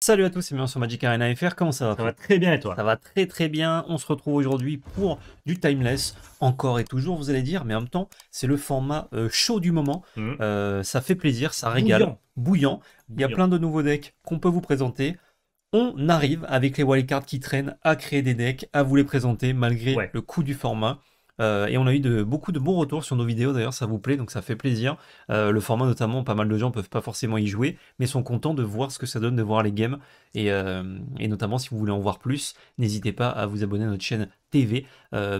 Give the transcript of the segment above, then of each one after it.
Salut à tous et bienvenue sur Magic Arena FR, comment ça va Ça va très bien et toi Ça va très très bien, on se retrouve aujourd'hui pour du timeless, encore et toujours vous allez dire, mais en même temps c'est le format chaud euh, du moment, mhm. euh, ça fait plaisir, ça régale, bouillant. il y a plein de nouveaux decks qu'on peut vous présenter, on arrive avec les wildcards qui traînent à créer des decks, à vous les présenter malgré le coût du format. Euh, et on a eu beaucoup de bons retours sur nos vidéos d'ailleurs, ça vous plaît, donc ça fait plaisir. Euh, le format notamment, pas mal de gens peuvent pas forcément y jouer, mais sont contents de voir ce que ça donne de voir les games. Et, euh, notamment si vous voulez en voir plus, n'hésitez pas à vous abonner à notre chaîne TV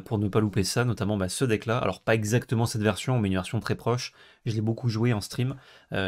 pour ne pas louper ça, notamment bah, ce deck-là. Alors pas exactement cette version, mais une version très proche. Je l'ai beaucoup joué en stream,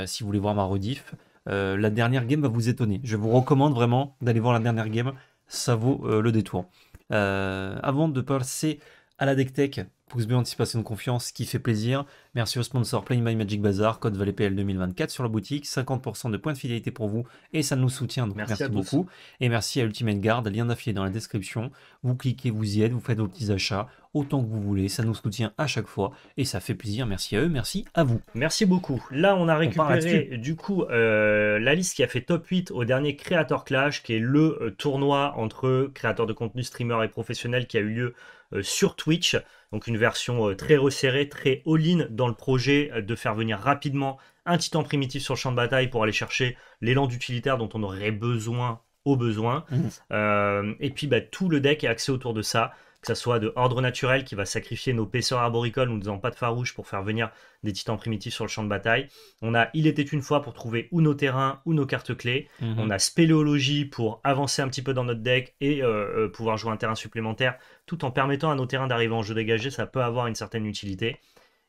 si vous voulez voir ma rediff. la dernière game va vous étonner. Je vous recommande vraiment d'aller voir la dernière game, ça vaut le détour. avant de passer à la Dectec, tech pour anticipation de confiance qui fait plaisir. Merci au sponsor Play My Magic Bazaar, code PL 2024 sur la boutique, 50% de points de fidélité pour vous et ça nous soutient, donc merci, beaucoup. Et merci à Ultimate Guard, lien affilié dans la description. Vous cliquez, vous y êtes, vous faites vos petits achats autant que vous voulez, ça nous soutient à chaque fois et ça fait plaisir. Merci à eux, merci à vous. Merci beaucoup. Là, on a récupéré du coup euh, la liste qui a fait top 8 au dernier Creator Clash, qui est le euh, tournoi entre créateurs de contenu, streamers et professionnels qui a eu lieu euh, sur Twitch. Donc une version très resserrée, très all-in dans le projet euh, de faire venir rapidement un titan primitif sur le champ de bataille pour aller chercher l'élan d'utilitaire dont on aurait besoin au besoin. Mmh. Euh, et puis bah, tout le deck est axé autour de ça, que ça soit de ordre naturel qui va sacrifier nos paisseurs arboricoles nous nos pas de farouche pour faire venir des titans primitifs sur le champ de bataille. On a Il était une fois pour trouver ou nos terrains ou nos cartes clés. Mmh. On a Spéléologie pour avancer un petit peu dans notre deck et euh, pouvoir jouer un terrain supplémentaire tout en permettant à nos terrains d'arriver en jeu dégagé. Ça peut avoir une certaine utilité.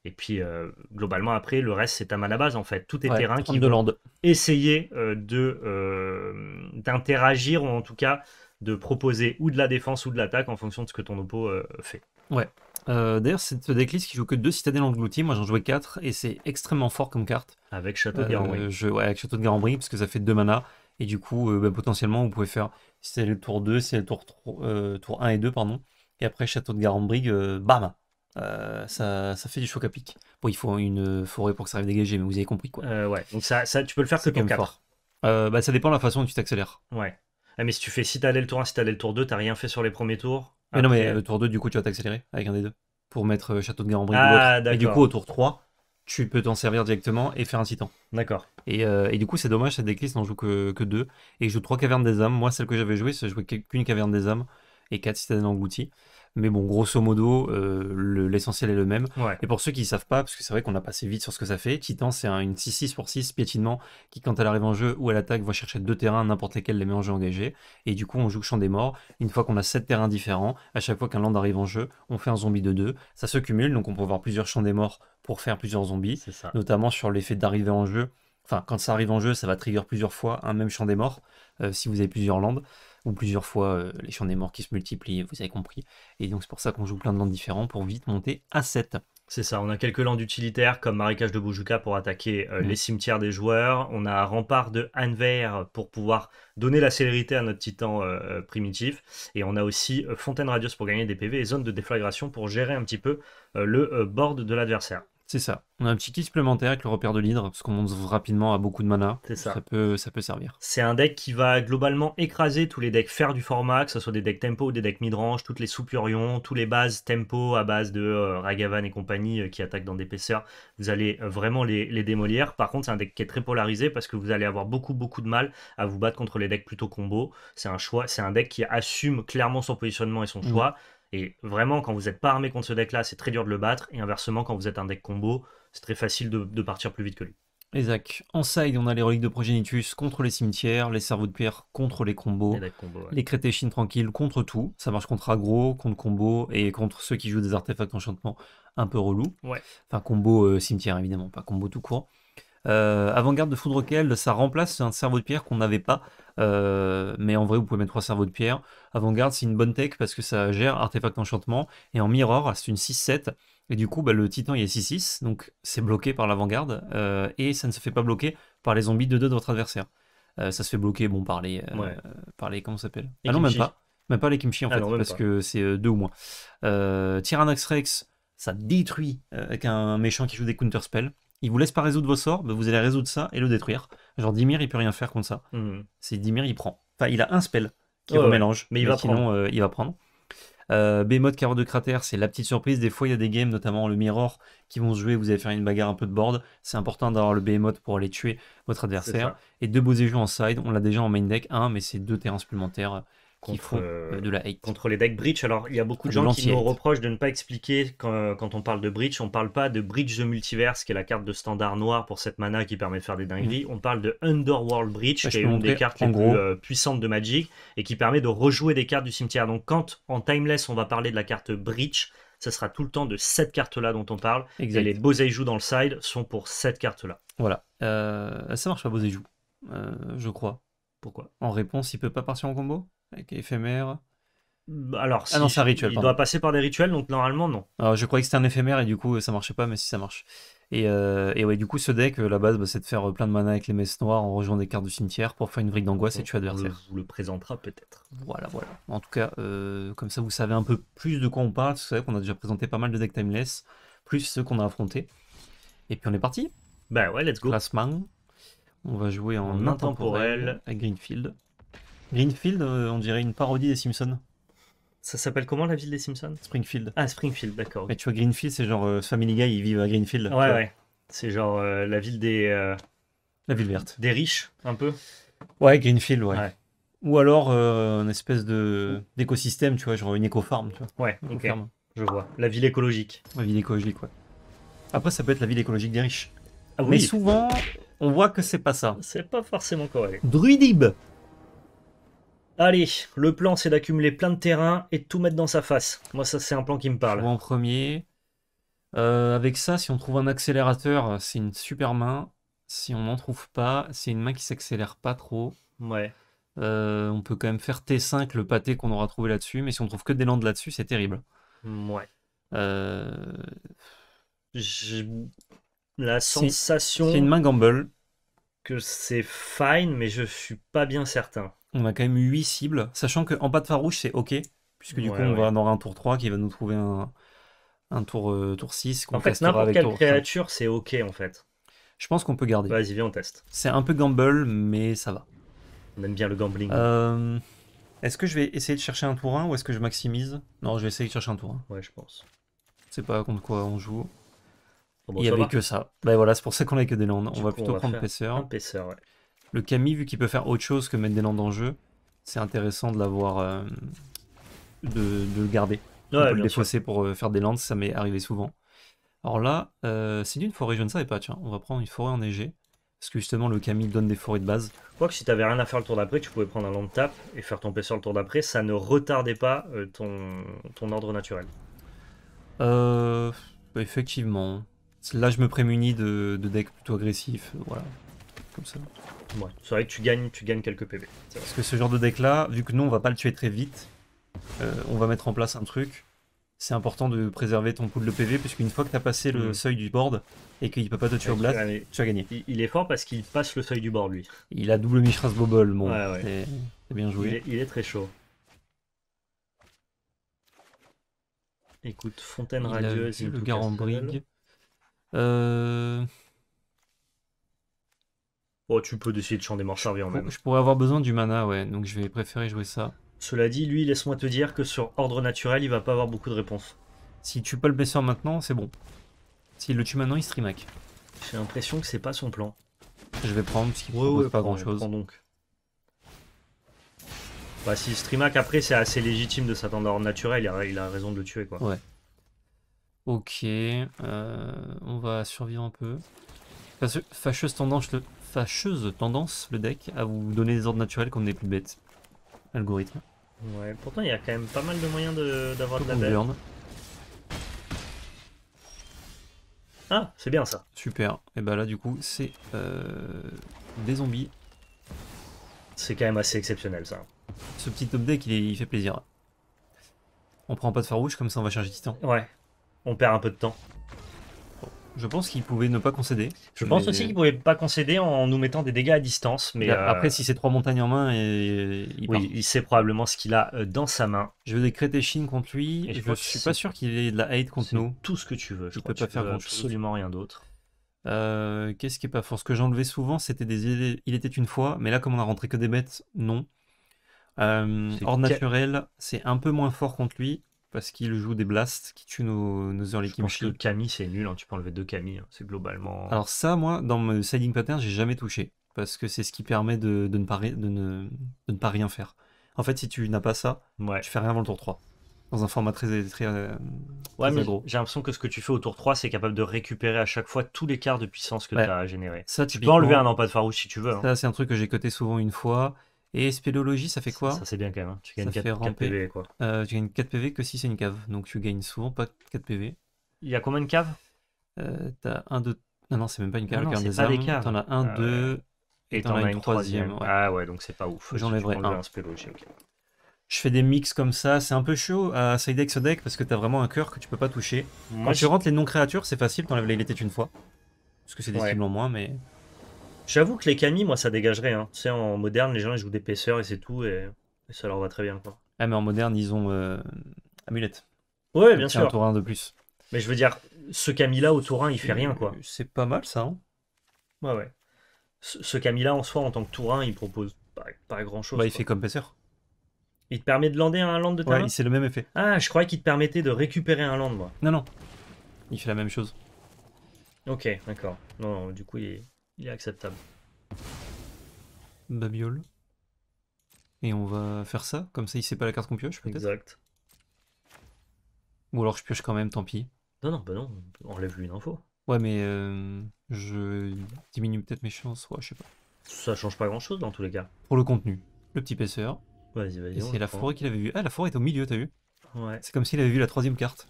Et puis, euh, globalement, après, le reste, c'est à mana base, en fait. Tout est terrain qui de essayer euh, de, euh, d'interagir, ou en tout cas, de proposer ou de la défense ou de l'attaque en fonction de ce que ton oppo fait. Ouais. D'ailleurs, c'est ce qui joue que deux citadelles englouties. Moi, j'en jouais quatre et c'est extrêmement fort comme carte. Avec Château de Garambry. ouais, avec Château de Garambri parce que ça fait deux manas. Et du coup, bah, potentiellement, vous pouvez faire, si c'est le tour 2, si c'est le tour, tour 1 et 2, pardon. Et après, Château de Garambry, bam euh, ça, ça, fait du choc à pic. Bon, il faut une forêt pour que ça arrive dégagé, mais vous avez compris quoi. Euh, ouais, donc ça, ça, tu peux le faire que pour 4. Euh, bah, ça dépend de la façon dont tu t'accélères. Ouais. Ah, mais si tu fais, si t'allais le tour 1, si t'allais le tour 2, t'as rien fait sur les premiers tours. Mais non, mais le tour 2, du coup, tu vas t'accélérer avec un des deux pour mettre Château de Garambrie ah, d'accord. Et du coup, au tour 3, tu peux t'en servir directement et faire un titan. D'accord. Et, et, du coup, c'est dommage, cette décliste n'en joue que, que 2. Et je joue 3 cavernes des âmes. Moi, celle que j'avais jouée, je jouais qu'une caverne des âmes et 4 citadelles englouties. Mais bon, grosso modo, euh, l'essentiel est le même. Et pour ceux qui ne savent pas, parce que c'est vrai qu'on a passé vite sur ce que ça fait, Titan, c'est un, une 6-6 pour 6 piétinement qui, quand elle arrive en jeu ou elle attaque, va chercher deux terrains, n'importe lesquels les met en jeu engagés. Et du coup, on joue champ des morts. Une fois qu'on a sept terrains différents, à chaque fois qu'un land arrive en jeu, on fait un zombie de 2. Ça se cumule, donc on peut avoir plusieurs champs des morts pour faire plusieurs zombies, notamment sur l'effet d'arriver en jeu. Enfin, quand ça arrive en jeu, ça va trigger plusieurs fois un même champ des morts, euh, si vous avez plusieurs landes ou plusieurs fois euh, les champs des morts qui se multiplient, vous avez compris. Et donc c'est pour ça qu'on joue plein de landes différents pour vite monter à 7. C'est ça, on a quelques landes utilitaires comme Marécage de Boujouka pour attaquer euh, mm. les cimetières des joueurs, on a Rempart de Hanver pour pouvoir donner la célérité à notre titan euh, primitif, et on a aussi Fontaine Radius pour gagner des PV et Zone de déflagration pour gérer un petit peu le board de l'adversaire. C'est ça. On a un petit kit supplémentaire avec le repère de l'hydre, parce qu'on monte rapidement à beaucoup de mana. C'est ça. peut, ça peut servir. C'est un deck qui va globalement écraser tous les decks faire du format, que ce soit des decks tempo ou des decks midrange, toutes les soupurions, tous les bases tempo à base de euh, Ragavan et compagnie euh, qui attaquent dans d'épaisseur. Vous allez euh, vraiment les, démolir. Par contre, c'est un deck qui est très polarisé parce que vous allez avoir beaucoup, beaucoup de mal à vous battre contre les decks plutôt combo. C'est un choix, c'est un deck qui assume clairement son positionnement et son mmh. choix. Et vraiment, quand vous n'êtes pas armé contre ce deck-là, c'est très dur de le battre. Et inversement, quand vous êtes un deck combo, c'est très facile de, partir plus vite que lui. Exact. En side, on a les reliques de progénitus contre les cimetières, les cerveaux de pierre contre les combos, les, crétéchines tranquilles contre tout. Ça marche contre aggro, contre combo et contre ceux qui jouent des artefacts d'enchantement un peu relous. Ouais. Enfin, combo euh, cimetière évidemment, pas combo tout court. Euh, avant-garde de Foudrequel, ça remplace un cerveau de pierre qu'on n'avait pas euh, mais en vrai, vous pouvez mettre trois cerveaux de pierre. Avant-garde, c'est une bonne tech parce que ça gère artefacts enchantement. Et en mirror, c'est une 6-7. Et du coup, bah, le titan, il est 6-6. Donc, c'est bloqué par l'avant-garde. Euh, et ça ne se fait pas bloquer par les zombies de 2 de votre adversaire. Euh, ça se fait bloquer, bon, par les. par les comment ça s'appelle Ah non, même pas. Même pas les kimchi, en ah fait, parce que c'est deux ou moins. Tyrannax Rex, ça détruit avec un méchant qui joue des spell Il vous laisse pas résoudre vos sorts, bah, vous allez résoudre ça et le détruire. Genre Dimir, il peut rien faire contre ça. Hmm. C'est Dimir, il prend. Enfin, il a un spell qui remélange, mais, il va sinon, prendre. Euh, il va prendre. Euh, Behemoth de Cratère, c'est la petite surprise. Des fois, il y a des games, notamment le Mirror, qui vont se jouer. Vous allez faire une bagarre un peu de board. C'est important d'avoir le Behemoth pour aller tuer votre adversaire. Et deux beaux éjeux en side. On l'a déjà en main deck, un, mais c'est deux terrains supplémentaires contre, euh, euh, de la contre les decks Breach. Alors, il y a beaucoup de, gens qui nous reprochent de ne pas expliquer quand, euh, quand on parle de Breach. On parle pas de Breach de Multiverse, qui est la carte de standard noir pour cette mana qui permet de faire des dingueries. Mm. On parle de Underworld Breach, qui est une des cartes les plus puissantes de Magic et qui permet de rejouer des cartes du cimetière. Donc, quand en Timeless, on va parler de la carte Breach, ça sera tout le temps de cette carte-là dont on parle. Et les beaux dans le side sont pour cette carte-là. Voilà. ça marche pas, beaux je crois. Pourquoi En réponse, il peut pas partir en combo avec éphémère. Bah, alors, ah non, c'est un rituel. Il doit passer par des rituels, donc normalement, non. Alors, je croyais que c'était un éphémère et du coup, ça marchait pas, mais si ça marche. Et, euh, et ouais, du coup, ce deck, euh, la base, bah, c'est de faire euh, plein de mana avec les messes noires en rejoignant des cartes du cimetière pour faire une brique d'angoisse et tuer adversaire. On vous le présentera peut-être. Voilà, voilà. En tout cas, comme ça, vous savez un peu plus de quoi on parle. C'est vrai qu'on a déjà présenté pas mal de decks timeless, plus ceux qu'on a affrontés. Et puis, on est parti. Bah ouais, let's go. Classement. On va jouer en, intemporel, intemporel à Greenfield. Greenfield, euh, on dirait une parodie des Simpsons. Ça s'appelle comment la ville des Simpsons Springfield. Ah, Springfield, d'accord. Mais tu vois, Greenfield, c'est genre Ce euh, Family Guy, ils vivent à Greenfield. Ouais, ouais. C'est genre euh, la ville des. La ville verte. des riches, un peu. Ouais, Greenfield, ouais. Ou alors une espèce de d'écosystème, tu vois, genre une éco-farm, tu vois. Ouais, ok, je vois. La ville écologique. La ville écologique, ouais. Après, ça peut être la ville écologique des riches. Ah Mais souvent, on voit que c'est pas ça. c'est pas forcément correct. Druidib Allez, le plan c'est d'accumuler plein de terrain et de tout mettre dans sa face. Moi ça c'est un plan qui me parle. en premier. Euh, avec ça, si on trouve un accélérateur, c'est une super main. Si on n'en trouve pas, c'est une main qui s'accélère pas trop. Ouais. Euh, on peut quand même faire T5 le pâté qu'on aura trouvé là-dessus, mais si on trouve que des landes là-dessus, c'est terrible. Ouais. Euh, J'ai La sensation. C'est une main gamble. Que c'est fine, mais je suis pas bien certain on a quand même 8 cibles, sachant qu'en bas de Farouche, c'est OK, puisque du coup, on va un tour 3 qui va nous trouver un, tour, euh, tour 6. En fait, n'importe quelle créature, c'est OK, en fait. Je pense qu'on peut garder. Vas-y, viens, on teste. C'est un peu gamble, mais ça va. On aime bien le gambling. Euh, est-ce que je vais essayer de chercher un tour 1 ou est-ce que je maximise Non, je vais essayer de chercher un tour 1. Ouais, je pense. C'est pas contre quoi on joue. Il n'y avait que ça. Bah voilà, c'est pour ça qu'on a que des landes. On va plutôt on va prendre pesseur ouais. Le Camille, vu qu'il peut faire autre chose que mettre des landes en jeu, c'est intéressant de l'avoir. Euh, de, le garder. Ouais, le défausser pour euh, faire des landes, ça m'est arrivé souvent. Alors là, euh, c'est une forêt, je ne savais pas, tiens, on va prendre une forêt enneigée. Parce que justement, le Camille donne des forêts de base. que si t'avais rien à faire le tour d'après, tu pouvais prendre un land tap et faire tomber sur le tour d'après. Ça ne retardait pas euh, ton, ordre naturel. Euh, bah, effectivement. Là, je me prémunis de, de decks plutôt agressifs. Voilà comme ça. c'est vrai que tu gagnes, tu gagnes quelques PV. Parce que ce genre de deck là, vu que nous on va pas le tuer très vite, euh, on va mettre en place un truc. C'est important de préserver ton pool de PV, puisqu'une fois que tu as passé le mm. seuil du board et qu'il peut pas te tuer au blast, tu as gagné. Il est fort parce qu'il passe le seuil du board lui. Il a double Mishras Bobble, mon ouais, c'est bien joué. Il est, très chaud. Écoute, Fontaine radieuse, il a le Garand Euh. Oh, tu peux décider de chanter des Morts en même. Je pourrais avoir besoin du mana, ouais, donc je vais préférer jouer ça. Cela dit, lui, laisse-moi te dire que sur ordre naturel, il va pas avoir beaucoup de réponses. S'il tue pas le blesseur maintenant, c'est bon. S'il le tue maintenant, il streamac. J'ai l'impression que c'est pas son plan. Je vais prendre, parce qu'il ne propose pas grand chose. donc. Bah, si streamac après, c'est assez légitime de s'attendre à ordre naturel, il a, raison de le tuer quoi. Ouais. Ok, euh, on va survivre un peu. Fâcheuse tendance, je le fâcheuse tendance, le deck, à vous donner des ordres naturels comme des plus bêtes. Algorithme. Ouais, pourtant il y a quand même pas mal de moyens d'avoir de, la bête. Ah, c'est bien ça. Super. Et bah là du coup c'est euh, des zombies. C'est quand même assez exceptionnel ça. Ce petit top deck il, fait plaisir. On prend pas de farouche comme ça on va charger titan. Ouais. On perd un peu de temps. Je pense qu'il pouvait ne pas concéder. Je pense aussi qu'il pouvait pas concéder en nous mettant des dégâts à distance. Mais bah, euh, après, si c'est trois montagnes en main, et... il, sait probablement ce qu'il a euh, dans sa main. Je veux décréter Shin contre lui. je, ne suis pas sûr qu'il ait de la hate contre nous. Tout ce que tu veux. Je, ne peux pas faire absolument rien d'autre. Euh, qu'est-ce qui est pas fort Ce que j'enlevais souvent, c'était des. Il était une fois, mais là, comme on a rentré que des bêtes, non. Euh, hors naturel, c'est un peu moins fort contre lui parce qu'il joue des blasts qui tuent nos, nos early Je Camille, c'est nul, hein. tu peux enlever deux Camille, hein. c'est globalement. Alors, ça, moi, dans mon siding pattern, j'ai jamais touché, parce que c'est ce qui permet de, ne pas, rien faire. En fait, si tu n'as pas ça, ouais. tu fais rien avant le tour 3. Dans un format très, très, euh, ouais, mais J'ai l'impression que ce que tu fais au tour 3, c'est capable de récupérer à chaque fois tous les quarts de puissance que tu as généré. Ça, tu peux enlever un pas de farouche si tu veux. Hein. Ça, c'est un truc que j'ai coté souvent une fois. Et spéléologie, ça fait quoi Ça, c'est bien quand même. Hein. Tu gagnes 4, PV. Quoi. Euh, tu gagnes 4 PV que si c'est une cave. Donc tu gagnes souvent pas 4 PV. Il y a combien de caves euh, T'as 1, 2. Ah non, c'est même pas une cave. des T'en as 1, 2. Ah et t'en as une troisième. Ouais. Ah ouais, donc c'est pas ouf. J'enlèverai un. spéléologie, Je fais des mix comme ça. C'est un peu chaud à side deck, parce que t'as vraiment un cœur que tu peux pas toucher. Quand tu rentres les non-créatures, c'est facile. T'enlèves les têtes une fois. Parce que c'est des cibles en moins, mais. J'avoue que les camis, moi, ça dégagerait. Hein. Tu sais, en moderne, les gens ils jouent d'épaisseur et c'est tout, et... ça leur va très bien. Quoi. Ah, mais en moderne, ils ont euh... amulette. Ouais, bien sûr. un 1 de plus. Mais je veux dire, ce Camille-là au 1 il fait rien, quoi. C'est pas mal, ça. Hein ouais, ouais. Ce, camis là en soi, en tant que 1 il propose pas, grand-chose. Bah, il fait comme Pesseur. Il te permet de lander un land de ta Ouais, c'est le même effet. Ah, je croyais qu'il te permettait de récupérer un land, moi. Non, non. Il fait la même chose. Ok, d'accord. Non, du coup, il il est acceptable. Babiole. Et on va faire ça, comme ça il sait pas la carte qu'on pioche peut-être Exact. Ou alors je pioche quand même, tant pis. Non, non, bah non, enlève-lui une info. Ouais, mais euh, je diminue peut-être mes chances, ouais, je sais pas. Ça change pas grand-chose dans tous les cas. Pour le contenu, le petit épaisseur. Vas-y, vas-y. Et c'est la forêt qu'il avait vu Ah, la forêt est au milieu, t'as vu Ouais. C'est comme s'il avait vu la troisième carte.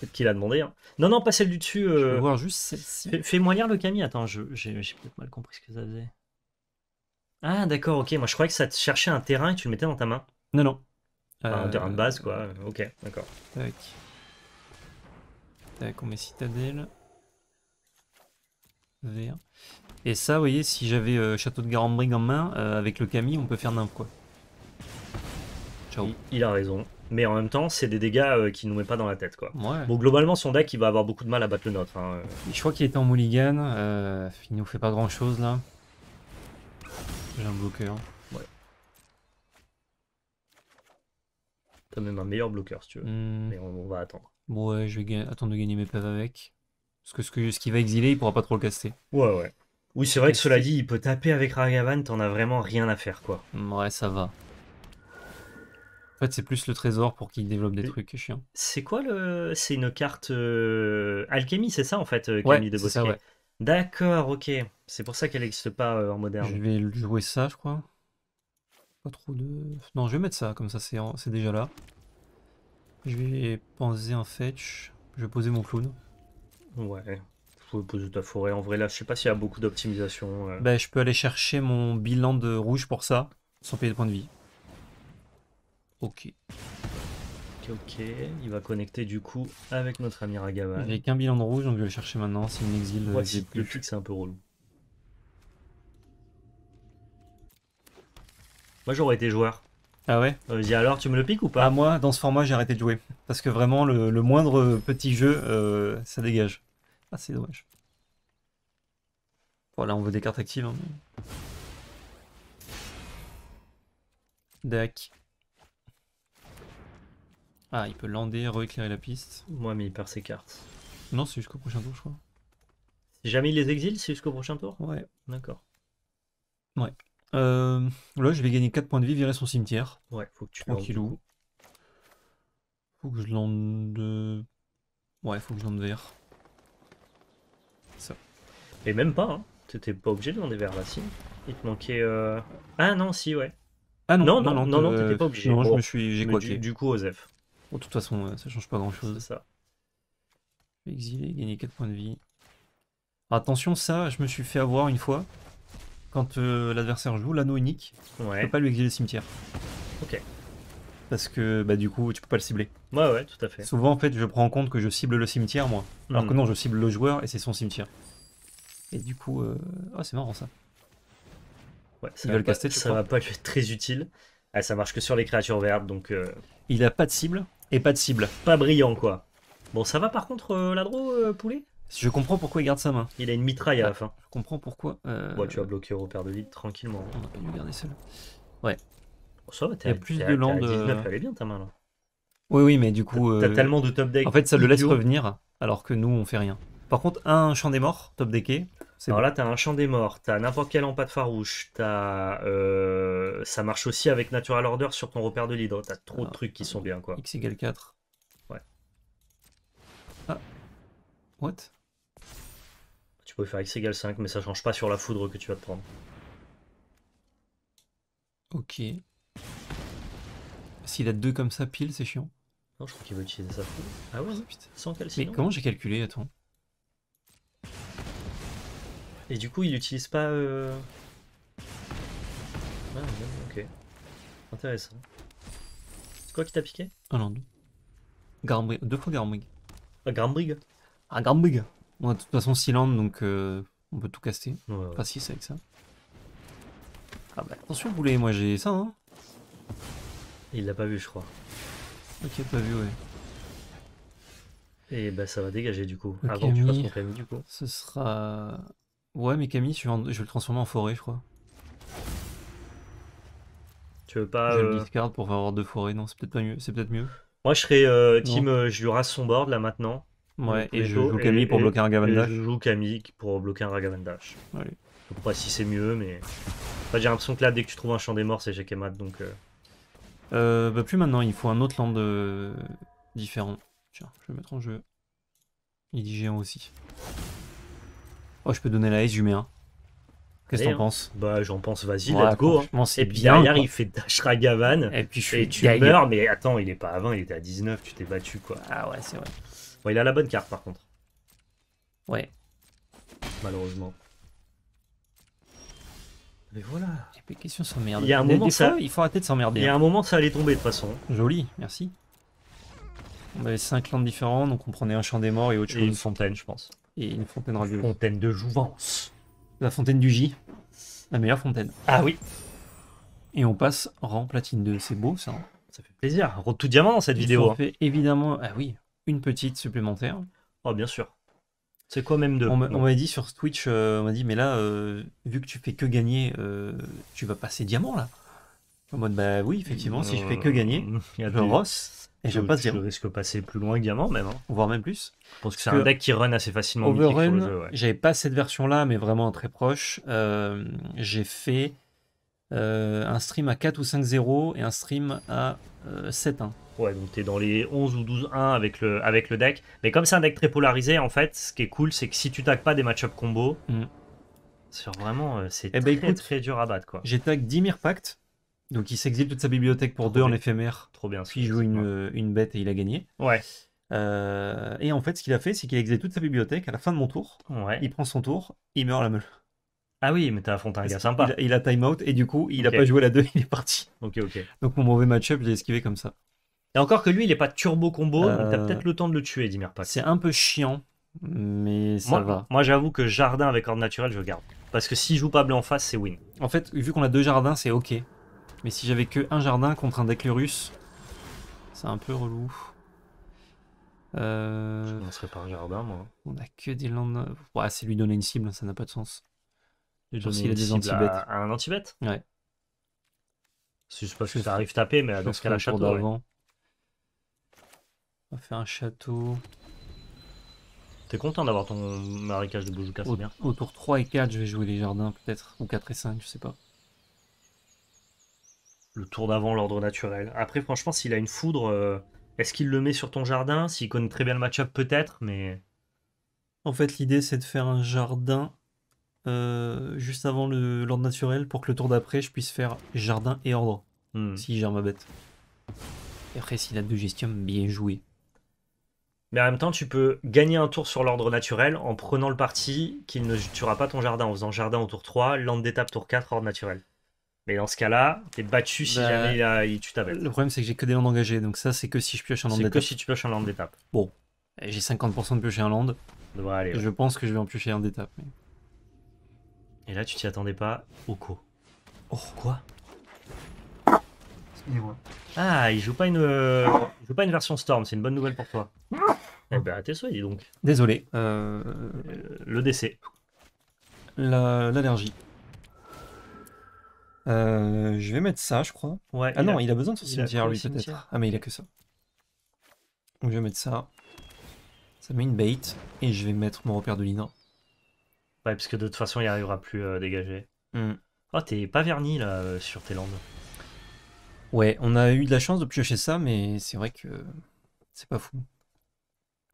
Peut-être qu'il a demandé. Hein. Non, non, pas celle du dessus. Euh. Je voir juste Fais-moi lire le Camille. Attends, j'ai peut-être mal compris ce que ça faisait. Ah, d'accord, ok. Moi, je croyais que ça te cherchait un terrain et tu le mettais dans ta main. Non, non. Un euh, terrain de base, quoi. Ok, d'accord. Tac. Tac, on met citadelle. Vert. Et ça, vous voyez, si j'avais euh, Château de Garambrig en main, avec le Camille, on peut faire nymphe, quoi. Ciao. il a raison mais en même temps, c'est des dégâts qu'il euh, qui nous met pas dans la tête. Quoi. Bon, globalement, son deck, il va avoir beaucoup de mal à battre le nôtre. Hein. Je crois qu'il était en mulligan, euh, il nous fait pas grand chose là. J'ai un bloqueur. Ouais. T'as même un meilleur bloqueur si tu veux, hmm. mais on, va attendre. Bon, ouais, je vais attendre de gagner mes paves avec. Parce que ce qu'il ce va exiler, il pourra pas trop le caster. Ouais, ouais. Oui, c'est vrai que cela dit, il peut taper avec Ragavan, t'en as vraiment rien à faire quoi. Ouais, ça va c'est plus le trésor pour qu'il développe des trucs chiants. C'est quoi le. C'est une carte euh, alchimie, c'est ça en fait, euh, de Bosquet D'accord, ok. C'est pour ça qu'elle n'existe pas euh, en moderne. Je vais jouer ça, je crois. Pas trop de. Non, je vais mettre ça, comme ça c'est déjà là. Je vais penser un fetch. Je vais poser mon clown. Ouais. Je vais poser ta forêt. En vrai, là, je sais pas s'il y a beaucoup d'optimisation. Ben, je peux aller chercher mon bilan de rouge pour ça, sans payer de points de vie. Ok. Ok, Il va connecter du coup avec notre ami Ragavan. Avec qu'un bilan de rouge, donc je vais le chercher maintenant. Euh, c'est une exil. le pique, c'est un peu relou. Moi, j'aurais été joueur. Ah ouais euh, Vas-y alors, tu me le piques ou pas ah, Moi, dans ce format, j'ai arrêté de jouer. Parce que vraiment, le, moindre petit jeu, euh, ça dégage. Ah, c'est dommage. Voilà, on veut des cartes actives. Hein. Ah, il peut lander, rééclairer la piste. Moi, mais il perd ses cartes. Non, c'est jusqu'au prochain tour, je crois. Si jamais il les exile, c'est jusqu'au prochain tour Ouais. D'accord. Ouais. Euh, là, je vais gagner 4 points de vie, virer son cimetière. Ouais, faut que tu Tranquillou. Faut que je lande. Ouais, faut que je lande vers... Ça. Et même pas, hein. T'étais pas obligé de lander vers la si. Il te manquait. Euh, ah non, si, ouais. Ah non, non, non, non, non, euh, t'étais pas obligé. Non, je me suis. J'ai quoi du, du coup, Osef de toute façon, euh, ça change pas grand chose. Exilé, gagner 4 points de vie. attention, ça, je me suis fait avoir une fois. Quand euh, l'adversaire joue l'anneau unique, ouais. je peux pas lui exiler le cimetière. Ok. Parce que bah, du coup, tu peux pas le cibler. Ouais, ouais, tout à fait. Souvent, en fait, je prends en compte que je cible le cimetière, moi. Alors que hmm. non, je cible le joueur et c'est son cimetière. Et du coup, oh, c'est marrant ça. Ouais, ça, va, ça va pas lui être très utile. Ah, ça marche que sur les créatures vertes, donc. Il a pas de cible, pas de cible. Pas brillant, quoi. Bon, ça va par contre, euh, la l'adro, euh, poulet poulet Je comprends pourquoi il garde sa main. Il a une mitraille à la fin. Je comprends pourquoi. Bon, euh, tu as bloqué au père de vie tranquillement. On a pas dû garder Ouais. Oh, ça va, y plus de land. elle est bien ta main Oui, oui, mais du coup. T'as tellement de top deck. En fait, ça le laisse revenir, alors que nous, on fait rien. Par contre, un champ des morts, top decké, alors là, tu un champ des morts, t'as as n'importe pas de farouche, as, euh, ça marche aussi avec Natural Order sur ton repère de l'hydre. t'as trop de trucs qui sont bien. quoi. X égale 4 Ouais. Ah. What Tu peux faire X égale 5, mais ça change pas sur la foudre que tu vas te prendre. Ok. S'il a deux comme ça pile, c'est chiant. Non, je crois qu'il veut utiliser sa foudre. Ah ouais, ah, Sans Mais comment j'ai calculé, attends et du coup, il n'utilise pas... Euh... Ah, ok. Intéressant. C'est quoi qui t'a piqué Ah non. Deux fois Garmbrig. Ah, Garmbrig Ah, Garmbrig bon, de toute façon land, donc euh, on peut tout caster. Pas si Pas 6 avec ça. Ah, bah, attention, boulet, moi j'ai ça, hein Il l'a pas vu, je crois. Ok, pas vu, ouais. Et bah ça va dégager du coup. avant du tu du coup. Ce sera Ouais, mais Camille, je vais, le transformer en forêt, je crois. Tu veux pas. Je le euh, discard pour avoir deux forêts, non, c'est peut-être pas mieux. C'est peut-être mieux. Moi, je serais euh, team, euh, je lui rase son board là maintenant. Ouais, et je joue Camille pour bloquer un ragavandash. je joue Camille pour bloquer un Ragavandash. Allez. Je sais pas si c'est mieux, mais. j'ai l'impression que là, dès que tu trouves un champ des morts, c'est Jekemat, donc. euh, Euh, bah plus maintenant, il faut un autre land euh, différent. Tiens, je vais mettre en jeu. Il dit géant aussi. Oh, je peux donner la S, je mets Qu'est-ce que t'en eh, penses Bah, j'en pense, vas-y, let's go. Hein. Et puis derrière, il fait Dashragavan. Et puis je et tu meurs, mais attends, il est pas à 20, il était à 19, tu t'es battu, quoi. Ah ouais, c'est vrai. Bon, il a la bonne carte, par contre. Ouais. Malheureusement. Mais voilà. J'ai plus Il y a un moment, ça... il faut arrêter de s'emmerder. Il y a hein. un moment, ça allait tomber, de toute façon. Joli, merci. On avait cinq lentes différents, donc on prenait un champ des morts et autre chose. une fontaine, je pense. Et une fontaine radieuse. Fontaine de Jouvence. La fontaine du J. La meilleure fontaine. Ah oui. Et on passe rang platine 2. C'est beau ça. Hein. Ça fait plaisir. Road tout diamant dans cette vidéo. On hein. fait évidemment, ah oui, une petite supplémentaire. Oh, bien sûr. C'est quoi même de. On m'a dit sur Twitch, euh, on m'a dit, mais là, euh, vu que tu fais que gagner, euh, tu vas passer diamant là. En mode, bah oui, effectivement, si je fais que gagner, Il y a le Ross. Et pas dire Tu risques de passer plus loin que même, hein. voire même plus. Je pense que c'est un deck qui run assez facilement. Overrun, j'avais pas cette version-là, mais vraiment très proche. Euh, j'ai fait euh, un stream à 4 ou 5-0 et un stream à 7-1. Euh, ouais, donc t'es dans les 11 ou 12-1 avec le, avec le deck. Mais comme c'est un deck très polarisé, en fait, ce qui est cool, c'est que si tu tags pas des match-up combo, mm. c'est vraiment, c'est eh ben, très, dur à battre. J'ai tag 10 Pact. Donc il s'exile toute sa bibliothèque pour deux en éphémère. Trop bien. il joue euh, une, bête et il a gagné. Ouais. Euh, et en fait, ce qu'il a fait, c'est qu'il a exilé toute sa bibliothèque à la fin de mon tour. Ouais. Il prend son tour, il meurt à la meule. Ah oui, mais t'as affronté un gars sympa. Il a, timeout time out et du coup, il a pas joué la 2, il est parti. Ok, ok. Donc mon mauvais match-up, je esquivé comme ça. Et encore que lui, il est pas turbo combo, t'as euh, peut-être le temps de le tuer, Dimir C'est un peu chiant, mais ça moi, va. Moi, j'avoue que jardin avec ordre naturel, je garde. Parce que si je joue pas bleu en face, c'est win. En fait, vu qu'on a deux jardins, c'est ok. Mais si j'avais que un jardin contre un deck russe, c'est un peu relou. Euh... Je pas un jardin, moi. On a que des landes. Ouais, c'est lui donner une cible, ça n'a pas de sens. Genre s'il a des antibêtes. Un anti-bête Ouais. C'est juste parce que, ça arrive taper, mais dans ce cas, la château. On va faire un château. T'es content d'avoir ton marécage de boujouka, c'est bien. Autour 3 et 4, je vais jouer les jardins, peut-être. Ou 4 et 5, je sais pas le tour d'avant, l'ordre naturel. Après, franchement, s'il a une foudre, euh, est-ce qu'il le met sur ton jardin S'il connaît très bien le match-up, peut-être, mais. En fait, l'idée, c'est de faire un jardin euh, juste avant l'ordre naturel pour que le tour d'après, je puisse faire jardin et ordre, hmm. si j'ai ma bête. Et après, s'il a deux gestion bien joué. Mais en même temps, tu peux gagner un tour sur l'ordre naturel en prenant le parti qu'il ne tuera pas ton jardin en faisant jardin au tour 3, l'ordre d'étape tour 4, ordre naturel. Mais dans ce cas-là, t'es battu si bah, jamais il, Le problème, c'est que j'ai que des landes engagées, donc ça, c'est que si je pioche un land d'étape. C'est que si tu pioches un land d'étape. Bon, j'ai 50% de piocher un land. Je pense que je vais en piocher un d'étape. Et là, tu t'y attendais pas, Oko. Oh, quoi Ah, il joue pas une, euh, il joue pas une version Storm, c'est une bonne nouvelle pour toi. eh ben, tes donc. Désolé. Euh... Le décès. L'allergie. Euh, je vais mettre ça, je crois. ah non, il a besoin de son cimetière, lui, peut-être. Ah, mais il a que ça. Donc je vais mettre ça. Ça met une bait. Et je vais mettre mon repère de lina. Ouais, parce que de toute façon, il arrivera plus à euh, dégager. Hmm. Oh, t'es pas verni, là, euh, sur tes landes. Ouais, on a eu de la chance de piocher ça, mais c'est vrai que c'est pas fou.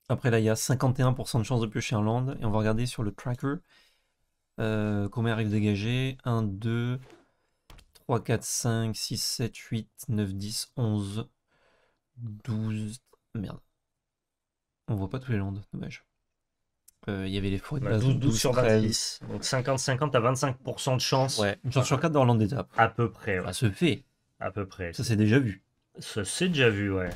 Après, là, il y a 51% de chance de piocher un land. Et on va regarder sur le tracker comment il arrive à dégager. 1, 2... 3, 4, 5, 6, 7, 8, 9, 10, 11, 12. Merde. On voit pas tous les landes, dommage. Euh, il y avait les forêts bah, de base. 12, sur 10. Donc 50-50 à 25% de chance. Ouais, une chance sur 4 dans l'ande d'étape. À peu près. Ouais. Ça se fait. À peu près. Ça s'est déjà vu. Ça s'est déjà vu, ouais.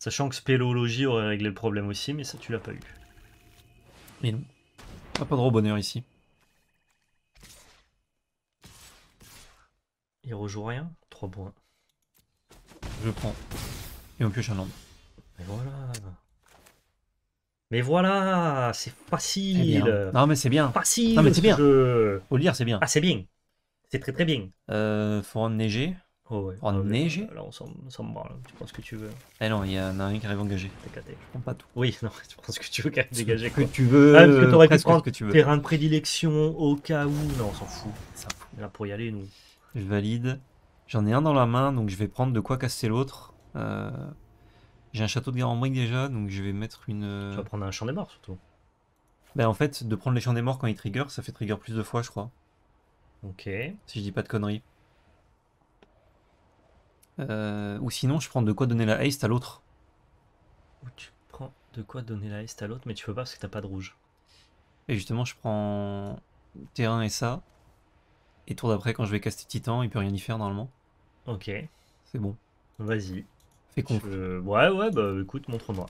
Sachant que spéléologie aurait réglé le problème aussi, mais ça tu l'as pas eu. Mais non. Pas, ah, pas de gros bonheur ici. Il rejoue rien 3 points. Je prends. Et on pioche un nombre. Mais voilà. Mais voilà, c'est facile. Eh non mais c'est bien. Facile. Non mais c'est bien. Au lire c'est bien. Ah c'est bien. C'est très très bien. Euh, faut enneiger. Oh ouais. Enneiger. Ah, là on s'en branle. Tu prends ce que tu veux. Eh non, il y en a un qui arrive engagé. T'es Je prends pas tout. Oui, non, tu prends ce que tu veux qui arrive dégager. Ce que tu veux. Ah, que tu veux. terrain de prédilection au cas où. Non, on s'en fout. Ça. Là pour y aller nous. Je valide. J'en ai un dans la main, donc je vais prendre de quoi casser l'autre. Euh, j'ai un château de guerre en briques déjà, donc je vais mettre une... Euh, tu vas prendre un champ des morts, surtout. Ben, en fait, de prendre les champs des morts quand ils trigger, ça fait trigger plus de fois, je crois. Ok. Si je dis pas de conneries. Euh, ou sinon, je prends de quoi donner la haste à l'autre. Ou tu prends de quoi donner la haste à l'autre, mais tu peux pas parce que t'as pas de rouge. Et justement, je prends terrain et ça. Et tour d'après, quand je vais caster Titan, il peut rien y faire normalement. Ok. C'est bon. Vas-y. Fais con. Ouais, ouais, bah écoute, montre-moi.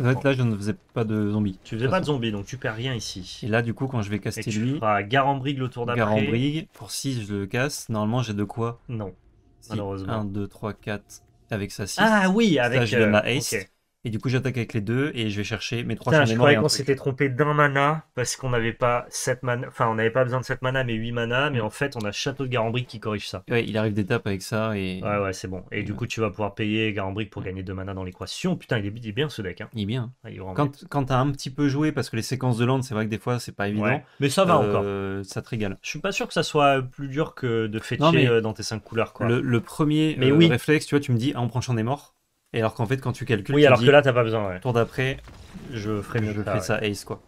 là, je ne faisais pas de zombies. Tu faisais pas de zombies, donc tu perds rien ici. Et là, du coup, quand je vais caster lui. tu lui. Feras Garambrig le tour d'après. Garambrig. pour 6, je le casse. Normalement, j'ai de quoi Non. malheureusement. 1, 2, 3, 4. Avec sa 6. Ah oui, avec. Ça, et du coup, j'attaque avec les deux et je vais chercher mes trois mana. Je croyais qu'on s'était trompé d'un mana parce qu'on n'avait pas 7 mana. Enfin, on n'avait pas besoin de 7 mana, mais 8 mana. Mais mm. en fait, on a Château de Garambrique qui corrige ça. Ouais, il arrive d'étape avec ça. Et... Ouais, ouais, c'est bon. Et, du coup, tu vas pouvoir payer Garambrique pour gagner 2 mana dans l'équation. Putain, il est, bien ce deck. Hein. Il est bien. quand, tu as un petit peu joué, parce que les séquences de land, c'est vrai que des fois, c'est pas évident. Mais ça va euh, encore. Ça te régale. Je suis pas sûr que ça soit plus dur que de fêter euh, dans tes 5 couleurs. Le, premier euh, réflexe, tu vois, tu me dis, ah, on prend des Morts. Et alors qu'en fait, quand tu calcules. Oui, alors que là, t'as pas besoin. Tour d'après, je ferai mieux. Je fais ça ace, quoi.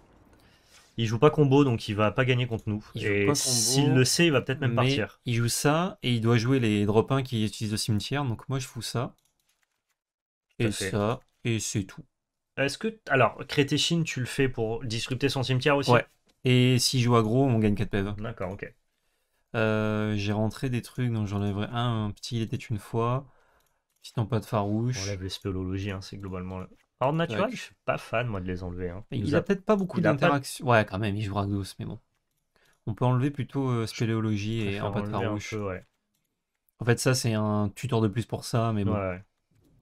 Il joue pas combo, donc il va pas gagner contre nous. et s'il le sait, il va peut-être même partir. Il joue ça, et il doit jouer les drop 1 qu'il utilise le cimetière. Donc moi, je fous ça. Et ça, et c'est tout. Est-ce que. Alors, Crétéchine, tu le fais pour disrupter son cimetière aussi Ouais. Et s'il joue aggro, on gagne 4 PV. D'accord, ok. Euh, j'ai rentré des trucs, donc j'enlèverai un, un petit, il était une fois pas de farouche. On enlève les spéléologies, hein, c'est globalement. Alors naturel, je suis pas fan moi de les enlever. Hein. Il, il a, peut-être pas beaucoup d'interactions. Ouais, quand même, il joue Ragdos, mais bon. On peut enlever plutôt euh, spéléologie et en farouche. En fait, ça c'est un tuteur de plus pour ça, mais bon. Ouais.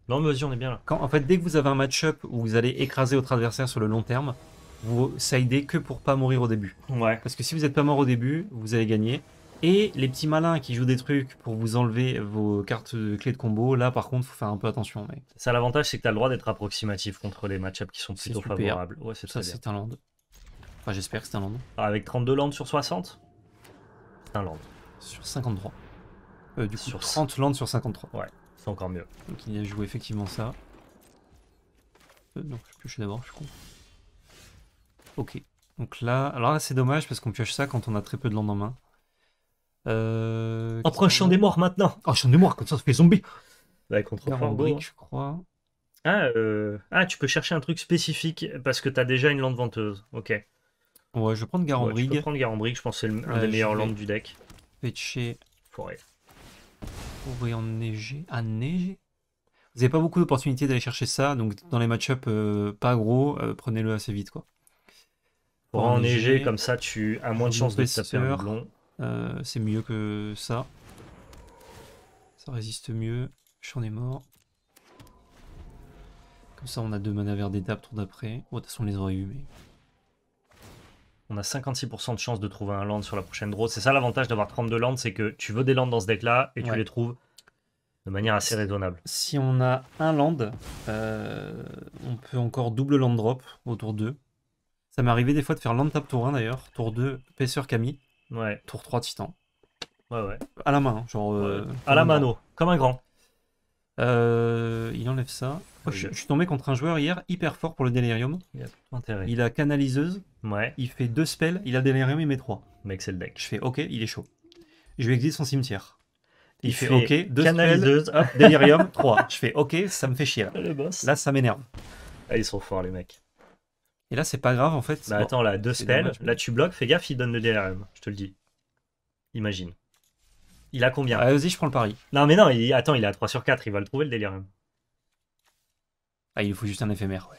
Non, mais vas-y, on est bien là. Quand, en fait, dès que vous avez un match-up où vous allez écraser votre adversaire sur le long terme, vous sidez que pour pas mourir au début. Ouais. Parce que si vous n'êtes pas mort au début, vous allez gagner. Et les petits malins qui jouent des trucs pour vous enlever vos cartes clés de combo, là par contre, faut faire un peu attention. mec. Ça, l'avantage, c'est que tu as le droit d'être approximatif contre les matchups qui sont plutôt favorables. Ouais, c'est ça, c'est un land. Enfin, j'espère que c'est un land. Ah, avec 32 lands sur 60 C'est un land. Sur 53. Euh, du coup, sur 30 lands sur 53. Ouais, c'est encore mieux. Donc il a joué effectivement ça. Euh, non, je pioche d'abord, je suis Ok. Donc là, alors là c'est dommage parce qu'on pioche ça quand on a très peu de lands en main. Euh, un champ des Morts maintenant. un ah, des Morts, comme ça, ça fait zombie. Ouais, contre je crois. Ah, euh, ah, tu peux chercher un truc spécifique parce que tu as déjà une lande venteuse. Ok. Ouais, je vais prendre Garambrig je vais prendre je pense que c'est l'un des meilleurs landes du deck. Fetcher. Forêt. Forêt enneigée. Vous n'avez pas beaucoup d'opportunités d'aller chercher ça, donc dans les match euh, pas gros, euh, prenez-le assez vite. quoi. en neiger comme ça, tu as moins de chances de taper un blond. Euh, c'est mieux que ça. Ça résiste mieux. J'en ai mort. Comme ça, on a deux vers des d'étape, tour d'après. de toute façon, on les aurait eu, mais... On a 56% de chance de trouver un land sur la prochaine draw. C'est ça l'avantage d'avoir 32 lands, c'est que tu veux des lands dans ce deck-là et tu les trouves de manière assez raisonnable. Si on a un land, euh, on peut encore double land drop au tour 2. Ça m'est arrivé des fois de faire land tap tour 1 d'ailleurs, tour 2, pesseur Camille. Ouais. Tour 3 titan. Ouais, ouais. À la main, hein, genre. Euh, à la mano, comme un grand. Euh, il enlève ça. Oh, je, suis tombé contre un joueur hier hyper fort pour le Delirium. Il a canaliseuse. Ouais. Il fait deux spells. Il a Delirium, il met 3, Mec, c'est le deck. Je fais OK, il est chaud. Je lui exile son cimetière. Il, fait, OK, deux canaliseuse. Spells, hop, Delirium, 3. Je fais OK, ça me fait chier. Là, là ça m'énerve. Ah, ils sont forts, les mecs. Et là, c'est pas grave en fait. Bah attends, là, deux spells. Là, tu bloques, fais gaffe, il donne le DRM, je te le dis. Imagine. Il a combien bah, Vas-y, je prends le pari. Non, mais non, il... attends, il a 3 sur 4, il va le trouver le délirium. Ah, il faut juste un éphémère, ouais.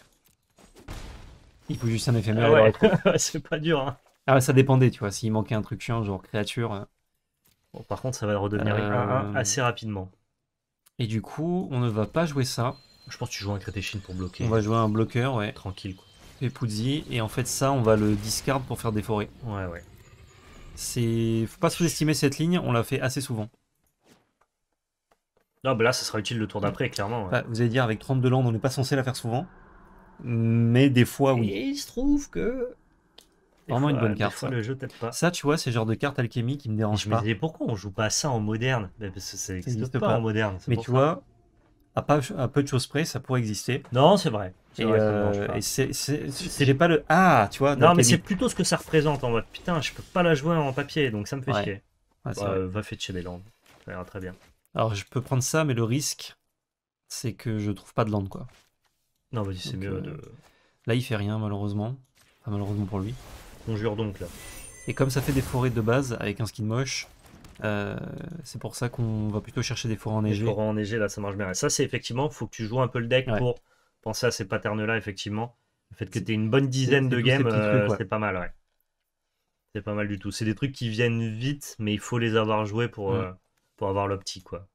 Il faut juste un ah éphémère. c'est pas dur, hein. Ah, ça dépendait, tu vois, s'il manquait un truc chiant, genre créature. Euh. Bon, par contre, ça va le redevenir euh. assez rapidement. Et du coup, on ne va pas jouer ça. Je pense que tu joues un Crétéchine pour bloquer. On va jouer un bloqueur, ouais. Tranquille, quoi. Et Et en fait, ça, on va le discard pour faire des forêts. Ouais, ouais. C'est. Faut pas sous-estimer cette ligne, on l'a fait assez souvent. Non, bah là, ça sera utile le tour d'après, clairement. Bah, vous allez dire, avec 32 landes, on n'est pas censé la faire souvent. Mais des fois, oui. il se trouve que. Vraiment une bonne carte. ça. tu vois, c'est le genre de carte alchimie qui me dérange pas. Mais pourquoi on joue pas ça en moderne Parce que ça n'existe pas, en moderne. Mais tu vois, à peu de choses près, ça pourrait exister. Non, c'est vrai. Et, euh, pas le ah, tu vois. Non, mais c'est plutôt ce que ça représente en mode putain, je peux pas la jouer en papier, donc ça me fait chier. Bah, va fetcher des landes, très bien. Alors je peux prendre ça, mais le risque, c'est que je trouve pas de Landes quoi. Non, vas-y, c'est mieux euh, de. Là, il fait rien malheureusement, malheureusement pour lui. On jure donc là. Et comme ça fait des forêts de base avec un skin moche, euh, c'est pour ça qu'on va plutôt chercher des forêts enneigées. Des forêts enneigées, là, ça marche bien. Et ça, c'est effectivement, faut que tu joues un peu le deck pour à ces patterns-là, effectivement. Le fait que tu une bonne dizaine de games, euh, c'est pas mal, ouais. C'est pas mal du tout. C'est des trucs qui viennent vite, mais il faut les avoir joués pour, mm. euh, pour avoir l'optique, quoi.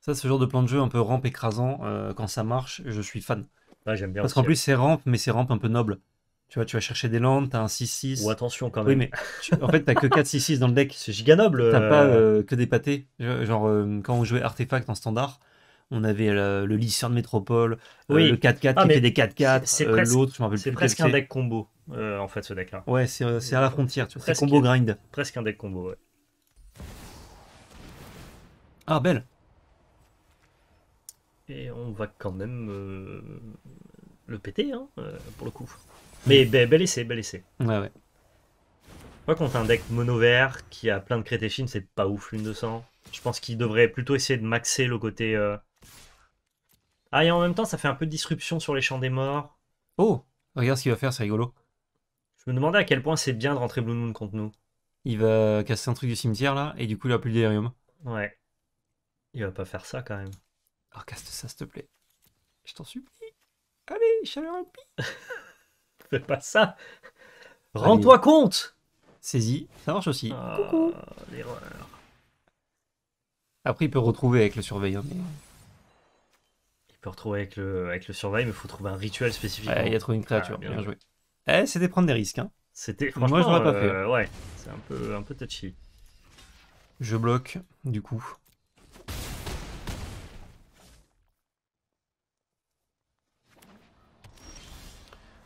Ça, ce genre de plan de jeu un peu rampe écrasant, euh, quand ça marche, je suis fan. j'aime bien Parce qu'en plus, c'est rampe, mais c'est rampe un peu noble. Tu vois, tu vas chercher des landes, t'as un 6-6. Ou attention quand même. Oui, mais en fait, t'as que 4-6-6 dans le deck. C'est noble T'as pas que des pâtés. Genre, quand on jouait Artefact en standard, on avait le, le de métropole, euh, le 4-4 ah, qui fait des 4-4, euh, l'autre, je C'est presque un deck combo, euh, en fait, ce deck-là. Ouais, c'est à la frontière, tu vois. C'est combo grind. Presque un deck combo, ouais. Ah, belle Et on va quand même le péter, hein, pour le coup. Mais bel essai, bel essai. Ouais, ouais. Moi, quand un deck mono vert qui a plein de crétéchines, c'est pas ouf, lune de sang. Je pense qu'il devrait plutôt essayer de maxer le côté ah, et en même temps, ça fait un peu de disruption sur les champs des morts. Oh, regarde ce qu'il va faire, c'est rigolo. Je me demandais à quel point c'est bien de rentrer Blue Moon contre nous. Il va casser un truc du cimetière là, et du coup, il a plus le Ouais. Il va pas faire ça quand même. Oh, casse ça, s'il te plaît. Je t'en supplie. Allez, chaleur pis. Fais pas ça. Rends-toi compte. Sais-y, ça marche aussi. Oh, L'erreur. Après, il peut retrouver avec le surveillant. Mais peut retrouver avec le, avec le surveil, mais il faut trouver un rituel spécifique. il a trouvé une créature, ah, bien, joué. Eh, c'était prendre des risques. Hein. C'était, Moi, je n'aurais pas fait. Euh, ouais, c'est un peu, un peu touchy. Je bloque, du coup.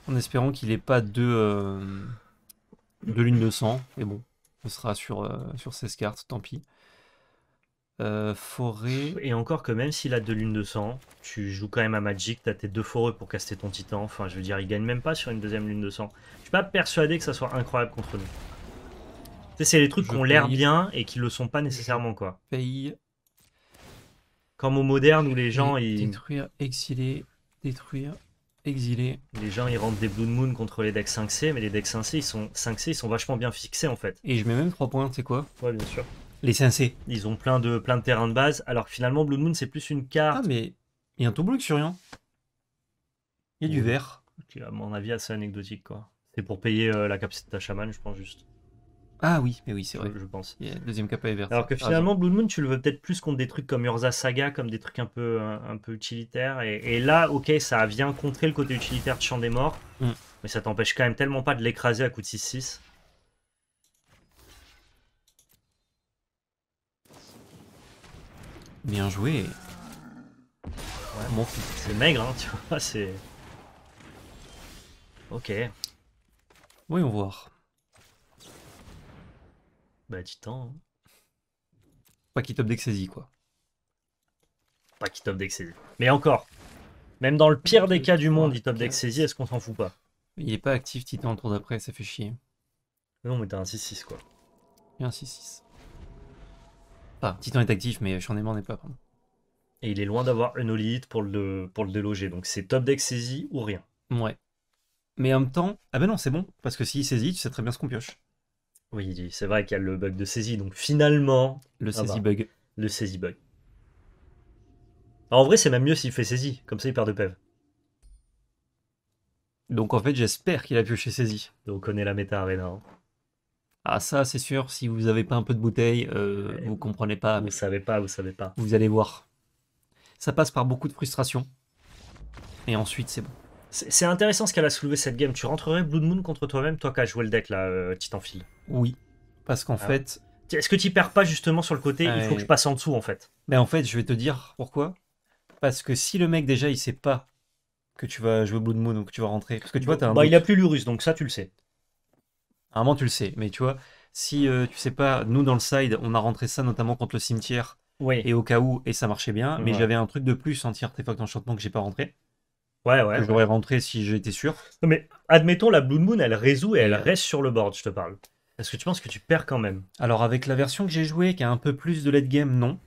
En espérant qu'il n'ait pas euh, de lune de sang. Mais bon, ce sera sur, euh, sur 16 cartes, tant pis. Euh, forêt. Et encore que même s'il a deux lunes de sang, tu joues quand même à Magic, t'as tes deux foreux pour caster ton titan. Enfin, je veux dire, il gagne même pas sur une deuxième lune de sang. Je suis pas persuadé que ça soit incroyable contre nous. C'est les trucs qui ont l'air bien et qui le sont pas nécessairement, quoi. Pays. Comme au moderne où les gens. Ils... Détruire, exiler, détruire, exiler. Les gens ils rentrent des Blue Moon contre les decks 5C, mais les decks 5C ils sont, 5C, sont vachement bien fixés en fait. Et je mets même 3 points, c'est quoi Ouais, bien sûr. Les CNC. Ils ont plein de, plein de terrains de base, alors que finalement, Blood Moon, c'est plus une carte. Ah, mais il y a un que sur rien. Il y a du vert. qui à mon avis, assez anecdotique, quoi. C'est pour payer euh, la capacité de ta chaman, je pense juste. Ah oui, mais oui, c'est vrai. Je, pense. deuxième capa est vert. Alors que ah, finalement, Blood Moon, tu le veux peut-être plus contre des trucs comme Urza Saga, comme des trucs un peu, un, peu utilitaires. Et, là, ok, ça vient contrer le côté utilitaire de champ des Morts, mm. mais ça t'empêche quand même tellement pas de l'écraser à coup de 6-6. Bien joué. Ouais, mon fils. C'est maigre, hein, tu vois, c'est... Ok. Voyons voir. Bah, titan. Hein. Pas qui top d'extasie, quoi. Pas qui top d'extasie. Mais encore, même dans le pire des cas du monde, il top d'extasie, est-ce qu'on s'en fout pas Il est pas actif titan le tour d'après, ça fait chier. Non, mais t'as un 6-6, quoi. un 6-6. Titan est actif, mais n'en n'est pas. Et il est loin d'avoir une Olite pour le, pour le déloger. Donc c'est top deck saisie ou rien. Ouais. Mais en même temps, ah ben non, c'est bon. Parce que s'il saisit, tu sais très bien ce qu'on pioche. Oui, c'est vrai qu'il y a le bug de saisie. Donc finalement. Le ah saisie bah. bug. Le saisie bug. en vrai, c'est même mieux s'il fait saisie. Comme ça, il perd de PEV. Donc en fait, j'espère qu'il a pioché saisie. Donc on connaît la méta arena. Hein. Ah ça c'est sûr, si vous n'avez pas un peu de bouteille, euh, vous comprenez pas. Vous savez pas, vous savez pas. Vous allez voir. Ça passe par beaucoup de frustration. Et ensuite c'est bon. C'est intéressant ce qu'elle a soulevé cette game. Tu rentrerais Blood Moon contre toi-même, toi qui as joué le deck là, euh, Oui, parce qu'en ah fait... Est-ce que tu perds pas justement sur le côté Il faut que je passe en dessous en fait. Mais ben, en fait je vais te dire pourquoi. Parce que si le mec déjà il sait pas que tu vas jouer Blood Moon ou que tu vas rentrer. Parce que tu vois, as un bah, il a plus Lurus, donc ça tu le sais. À un moment, tu le sais, mais tu vois, si euh, tu sais pas, nous dans le side, on a rentré ça notamment contre le cimetière et au cas où, et ça marchait bien, mais j'avais un truc de plus en anti-artefact enchantement que j'ai pas rentré. Ouais, ouais. Que j'aurais rentré si j'étais sûr. Non, mais admettons, la Blue Moon, elle résout et elle euh, reste sur le board, je te parle. Est-ce que tu penses que tu perds quand même Alors, avec la version que j'ai jouée, qui a un peu plus de late game, non.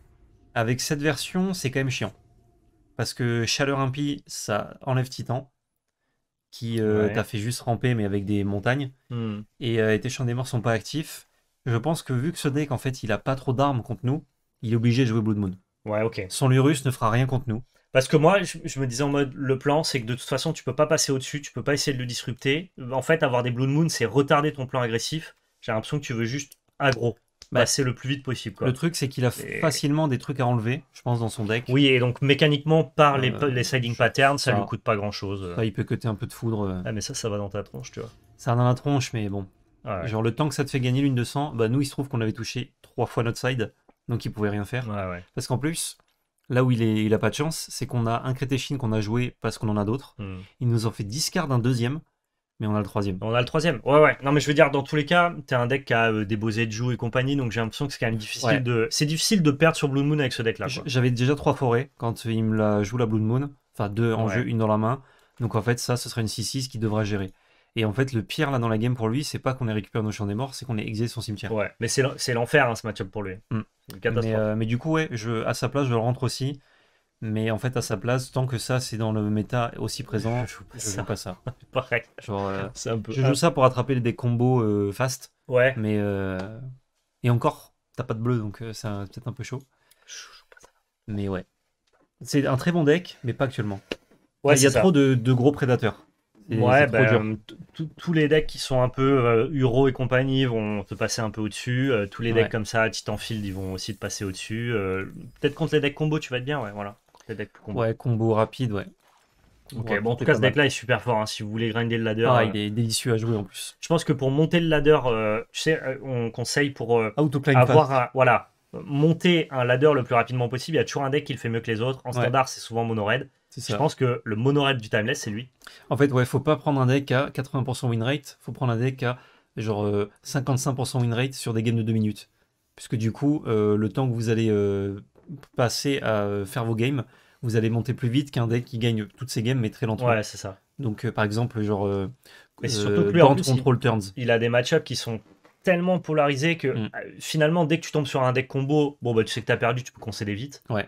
Avec cette version, c'est quand même chiant. Parce que Chaleur Impie, ça enlève Titan qui euh, t'a fait juste ramper, mais avec des montagnes. Hmm. Euh, et, tes champs des morts sont pas actifs. Je pense que vu que ce deck, en fait, il a pas trop d'armes contre nous, il est obligé de jouer Blood Moon. Ouais, ok. Son Lurus ne fera rien contre nous. Parce que moi, je, je me disais en mode, le plan, c'est que de toute façon, tu peux pas passer au-dessus, tu peux pas essayer de le disrupter. En fait, avoir des Blood Moon, c'est retarder ton plan agressif. J'ai l'impression que tu veux juste aggro. Bah, bah, c'est le plus vite possible. Le truc, c'est qu'il a facilement des trucs à enlever, je pense, dans son deck. Oui, et donc mécaniquement, par les, euh, siding patterns, ça, lui coûte pas grand chose. Euh. il peut coter un peu de foudre. Euh. Ah, mais ça, ça va dans ta tronche, tu vois. Ça va dans la tronche, mais bon. Ah Genre, le temps que ça te fait gagner l'une de 100, bah, nous, il se trouve qu'on avait touché trois fois notre side, donc il pouvait rien faire. Ah parce qu'en plus, là où il, est, il a pas de chance, c'est qu'on a un Crétéchine qu'on a joué parce qu'on en a d'autres. Hmm. Il nous en fait 10 quarts d'un deuxième. Mais on a le troisième. On a le troisième. Ouais, ouais. Non, mais je veux dire, dans tous les cas, t'es un deck qui a euh, des beaux Joues et compagnie, donc j'ai l'impression que c'est quand même difficile de. C'est difficile de perdre sur Blue Moon avec ce deck-là. J'avais déjà trois forêts quand il me la joue la Blue Moon. Enfin, deux en jeu, une dans la main. Donc en fait, ça, ce serait une 6-6 qui devra gérer. Et en fait, le pire là dans la game pour lui, c'est pas qu'on ait récupéré nos champs des morts, c'est qu'on ait exilé son cimetière. Ouais, mais c'est l'enfer hein, ce match pour lui. Mm. catastrophe. Euh, mais, du coup, ouais, à sa place, je le rentre aussi. Mais en fait, à sa place, tant que ça, c'est dans le méta aussi présent, je joue pas, ça. Joue euh, un peu... Je joue ça pour attraper des combos euh, fast. Ouais. Mais euh, et encore, t'as pas de bleu, donc c'est peut-être un peu chaud. Je joue pas ça. Mais ouais, c'est un très bon deck, mais pas actuellement. Ouais, il y a trop de, gros prédateurs. Ouais, bah, tous les decks qui sont un peu Uro et compagnie vont te passer un peu au-dessus. tous les decks comme ça, Titanfield, ils vont aussi te passer au-dessus. Peut-être contre les decks combo, tu vas être bien, ouais, voilà. Ouais, combo rapide, ouais. ok, bon, en tout cas, ce deck-là est super fort. Hein. si vous voulez grinder le ladder. Ah, euh, il est délicieux à jouer en plus. Je pense que pour monter le ladder, euh, tu sais, euh, on conseille pour avoir voilà, monter un ladder le plus rapidement possible. Il y a toujours un deck qui le fait mieux que les autres. En standard, c'est souvent mono-red. Je pense que le mono du timeless, c'est lui. En fait, ouais, faut pas prendre un deck à 80% win rate. Faut prendre un deck à genre 55% win rate sur des games de 2 minutes. Puisque du coup, le temps que vous allez passer à euh, faire vos games, vous allez monter plus vite qu'un deck qui gagne toutes ses games mais très lentement. Ouais, c'est ça. Donc euh, par exemple, genre euh, euh surtout plus, control il, turns. Il a des match qui sont tellement polarisés que mm. finalement dès que tu tombes sur un deck combo, bon bah tu sais que t'as perdu, tu peux concéder vite. Ouais.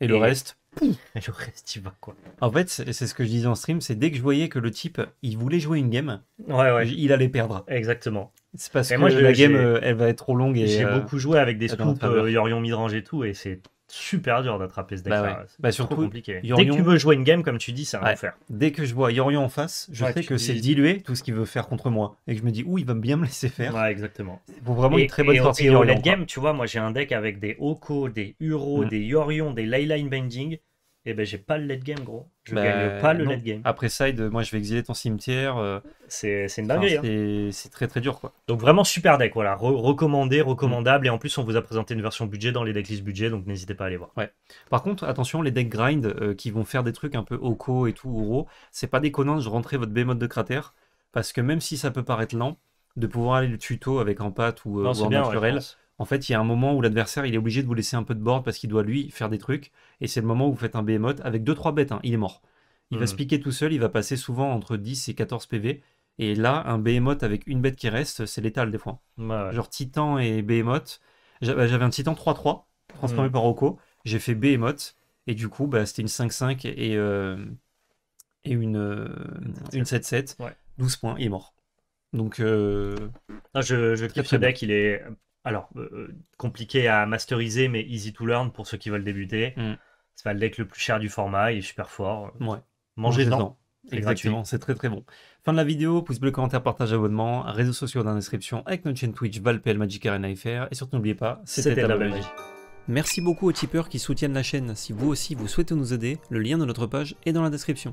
Et, le reste et le reste, il va quoi. En fait, c'est ce que je disais en stream, c'est dès que je voyais que le type, il voulait jouer une game, ouais, il allait perdre. Exactement. C'est parce que la game, euh, elle va être trop longue. et J'ai euh, beaucoup joué avec des scoops, euh, Yorion midrange et tout, et c'est super dur d'attraper ce bah deck-là. Bah surtout, trop compliqué. Dès que tu veux jouer une game, comme tu dis, c'est va faire Dès que je vois Yorion en face, je sais que c'est dilué tout ce qu'il veut faire contre moi. Et que je me dis, ouh, il va bien me laisser faire. exactement. Pour vraiment une très bonne sortie. Et, en late game, tu vois, moi j'ai un deck avec des Oko, des Uro, mm. des Yorion, des Leyline Bending eh ben j'ai pas le late game gros. Je ben, gagne pas le non. late game. Après side, moi je vais exiler ton cimetière. Euh, c'est une dinguerie. Hein. C'est très très dur quoi. Donc vraiment super deck, voilà, recommandé, recommandable. Et en plus on vous a présenté une version budget dans les decklist budget, donc n'hésitez pas à aller voir. Ouais. Par contre, attention, les decks grind euh, qui vont faire des trucs un peu oco et tout, ouro c'est pas déconnant de rentrer votre mode de cratère, parce que même si ça peut paraître lent, de pouvoir aller le tuto avec en pâte ou, euh, en naturel en fait, il y a un moment où l'adversaire il est obligé de vous laisser un peu de board parce qu'il doit lui faire des trucs. Et c'est le moment où vous faites un behemoth avec 2-3 bêtes. Hein. il est mort. Il va hmm. se piquer tout seul. Il va passer souvent entre 10 et 14 PV. Et là, un behemoth avec une bête qui reste, c'est létal des fois. Genre Titan et behemoth. Bah, j'avais un Titan 3-3 transformé hmm. par Oko. J'ai fait behemoth. Et du coup, bah, c'était une 5-5 et, et euh, une 7-7. Euh, 12 points, il est mort. Donc, euh, non, je, je kiffe ce deck. Il est alors, euh, euh, compliqué à masteriser, mais easy to learn pour ceux qui veulent débuter. Mm. C'est pas le deck le plus cher du format, il est super fort. Ouais. mangez dedans. Exactement, c'est très très bon. Fin de la vidéo, pouce bleu, commentaire, partage, abonnement, réseaux sociaux dans la description, avec notre chaîne Twitch, ValPL, Magic Arena FR, et surtout n'oubliez pas, c'était la, magie. Merci beaucoup aux tipeurs qui soutiennent la chaîne. Si vous aussi vous souhaitez nous aider, le lien de notre page est dans la description.